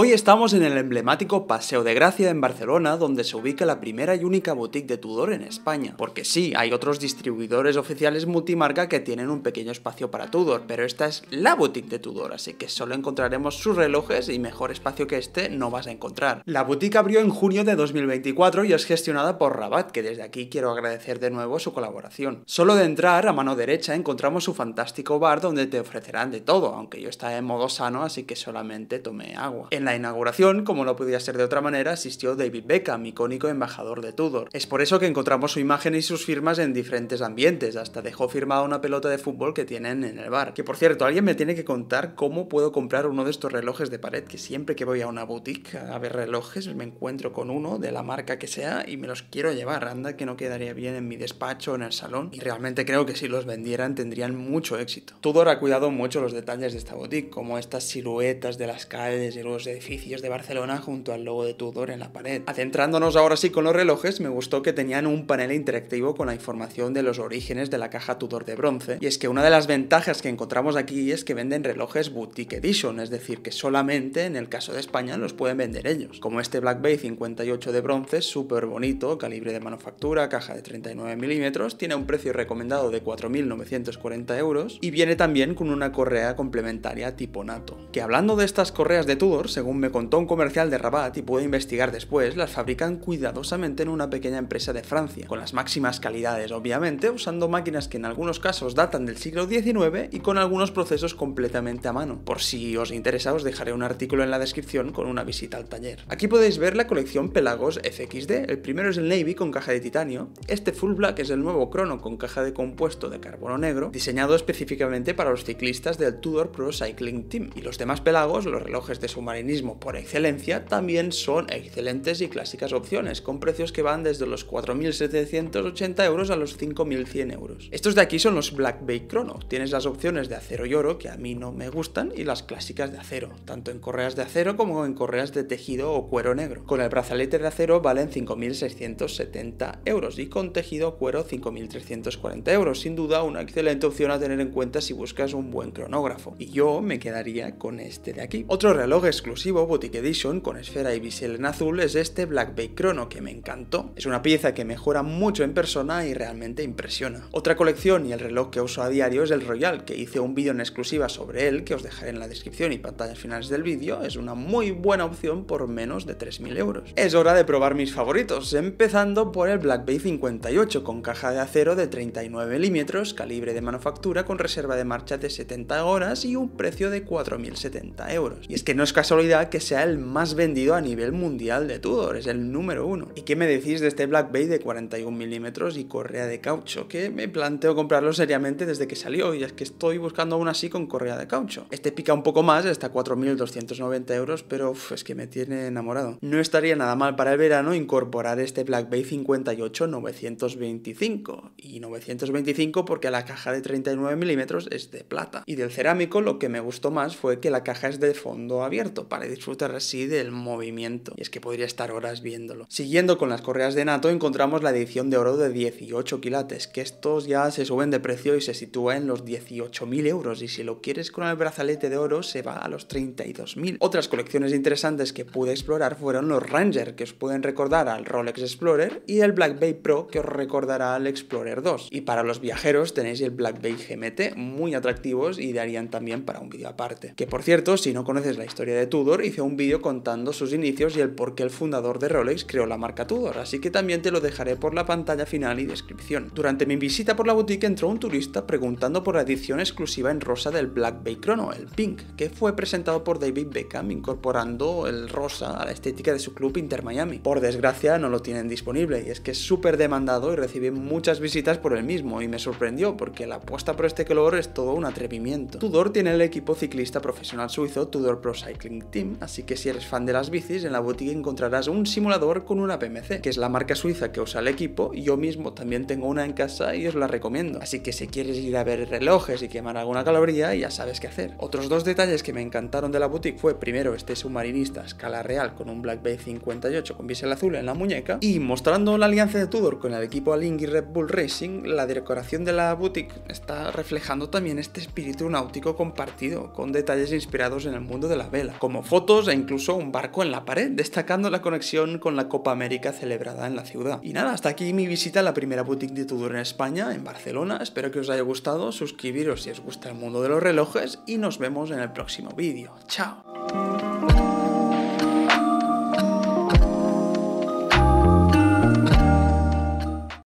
Hoy estamos en el emblemático Paseo de Gracia en Barcelona, donde se ubica la primera y única boutique de Tudor en España. Porque sí, hay otros distribuidores oficiales multimarca que tienen un pequeño espacio para Tudor, pero esta es la boutique de Tudor, así que solo encontraremos sus relojes y mejor espacio que este no vas a encontrar. La boutique abrió en junio de 2024 y es gestionada por Rabat, que desde aquí quiero agradecer de nuevo su colaboración. Solo de entrar a mano derecha encontramos su fantástico bar donde te ofrecerán de todo, aunque yo estaba en modo sano, así que solamente tomé agua la inauguración, como no podía ser de otra manera, asistió David Beckham, icónico embajador de Tudor. Es por eso que encontramos su imagen y sus firmas en diferentes ambientes, hasta dejó firmada una pelota de fútbol que tienen en el bar. Que por cierto, alguien me tiene que contar cómo puedo comprar uno de estos relojes de pared, que siempre que voy a una boutique a ver relojes me encuentro con uno de la marca que sea y me los quiero llevar, anda que no quedaría bien en mi despacho, en el salón, y realmente creo que si los vendieran tendrían mucho éxito. Tudor ha cuidado mucho los detalles de esta boutique, como estas siluetas de las calles y los edificios de Barcelona junto al logo de Tudor en la pared. Adentrándonos ahora sí con los relojes, me gustó que tenían un panel interactivo con la información de los orígenes de la caja Tudor de bronce, y es que una de las ventajas que encontramos aquí es que venden relojes Boutique Edition, es decir, que solamente en el caso de España los pueden vender ellos, como este Black Bay 58 de bronce, súper bonito, calibre de manufactura, caja de 39 milímetros, tiene un precio recomendado de 4.940 euros, y viene también con una correa complementaria tipo Nato. Que hablando de estas correas de Tudor, según me contó un comercial de Rabat y pude investigar después, las fabrican cuidadosamente en una pequeña empresa de Francia, con las máximas calidades obviamente, usando máquinas que en algunos casos datan del siglo XIX y con algunos procesos completamente a mano. Por si os interesa os dejaré un artículo en la descripción con una visita al taller. Aquí podéis ver la colección Pelagos FXD, el primero es el Navy con caja de titanio, este Full Black es el nuevo crono con caja de compuesto de carbono negro, diseñado específicamente para los ciclistas del Tudor Pro Cycling Team, y los demás Pelagos, los relojes de submarino por excelencia también son excelentes y clásicas opciones, con precios que van desde los 4.780 euros a los 5.100 euros. Estos de aquí son los Black Bay Chrono. Tienes las opciones de acero y oro, que a mí no me gustan, y las clásicas de acero, tanto en correas de acero como en correas de tejido o cuero negro. Con el brazalete de acero valen 5.670 euros y con tejido o cuero 5.340 euros. Sin duda, una excelente opción a tener en cuenta si buscas un buen cronógrafo. Y yo me quedaría con este de aquí. Otro reloj exclusivo Boutique Edition con esfera y bisel en azul es este Black Bay Chrono que me encantó. Es una pieza que mejora mucho en persona y realmente impresiona. Otra colección y el reloj que uso a diario es el Royal, que hice un vídeo en exclusiva sobre él que os dejaré en la descripción y pantallas finales del vídeo. Es una muy buena opción por menos de 3.000 euros. Es hora de probar mis favoritos, empezando por el Black Bay 58 con caja de acero de 39 milímetros, calibre de manufactura con reserva de marcha de 70 horas y un precio de 4.070 euros. Y es que no es casualidad que sea el más vendido a nivel mundial de Tudor, es el número uno. ¿Y qué me decís de este Black Bay de 41 milímetros y correa de caucho? Que me planteo comprarlo seriamente desde que salió y es que estoy buscando aún así con correa de caucho. Este pica un poco más, está a 4.290 euros, pero es que me tiene enamorado. No estaría nada mal para el verano incorporar este Black Bay 58 925 y 925 porque la caja de 39 milímetros es de plata. Y del cerámico lo que me gustó más fue que la caja es de fondo abierto, y disfrutar así del movimiento. Y es que podría estar horas viéndolo. Siguiendo con las correas de Nato, encontramos la edición de oro de 18 kilates, que estos ya se suben de precio y se sitúa en los 18.000 euros. Y si lo quieres con el brazalete de oro, se va a los 32.000. Otras colecciones interesantes que pude explorar fueron los Ranger, que os pueden recordar al Rolex Explorer, y el Black Bay Pro, que os recordará al Explorer 2. Y para los viajeros tenéis el Black Bay GMT, muy atractivos y darían también para un vídeo aparte. Que por cierto, si no conoces la historia de Tudor, Tudor hizo un vídeo contando sus inicios y el por qué el fundador de Rolex creó la marca Tudor, así que también te lo dejaré por la pantalla final y descripción. Durante mi visita por la boutique entró un turista preguntando por la edición exclusiva en rosa del Black Bay Chrono, el Pink, que fue presentado por David Beckham incorporando el rosa a la estética de su club Inter Miami. Por desgracia no lo tienen disponible y es que es súper demandado y recibí muchas visitas por el mismo y me sorprendió porque la apuesta por este color es todo un atrevimiento. Tudor tiene el equipo ciclista profesional suizo Tudor Pro Cycling Team así que si eres fan de las bicis, en la boutique encontrarás un simulador con una PMC, que es la marca suiza que usa el equipo, yo mismo también tengo una en casa y os la recomiendo. Así que si quieres ir a ver relojes y quemar alguna caloría, ya sabes qué hacer. Otros dos detalles que me encantaron de la boutique fue primero este submarinista a escala real con un Black Bay 58 con bisel azul en la muñeca, y mostrando la alianza de Tudor con el equipo y Red Bull Racing, la decoración de la boutique está reflejando también este espíritu náutico compartido, con detalles inspirados en el mundo de la vela, como fotos e incluso un barco en la pared, destacando la conexión con la Copa América celebrada en la ciudad. Y nada, hasta aquí mi visita a la primera boutique de Tudor en España, en Barcelona. Espero que os haya gustado, suscribiros si os gusta el mundo de los relojes y nos vemos en el próximo vídeo. ¡Chao!